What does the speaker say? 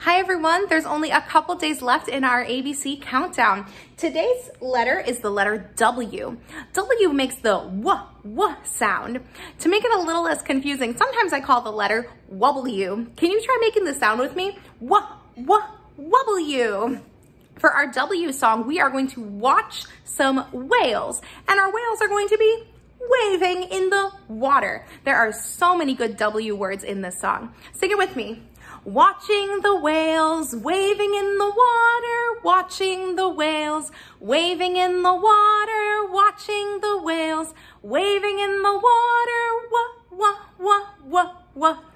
Hi everyone, there's only a couple days left in our ABC countdown. Today's letter is the letter W. W makes the w w sound. To make it a little less confusing, sometimes I call the letter W. Can you try making the sound with me? W w W. For our W song, we are going to watch some whales, and our whales are going to be waving in the water. There are so many good W words in this song. Sing it with me watching the whales waving in the water, watching the whales waving in the water, watching the whales waving in the water. Wah, wah, wah, wah, wah.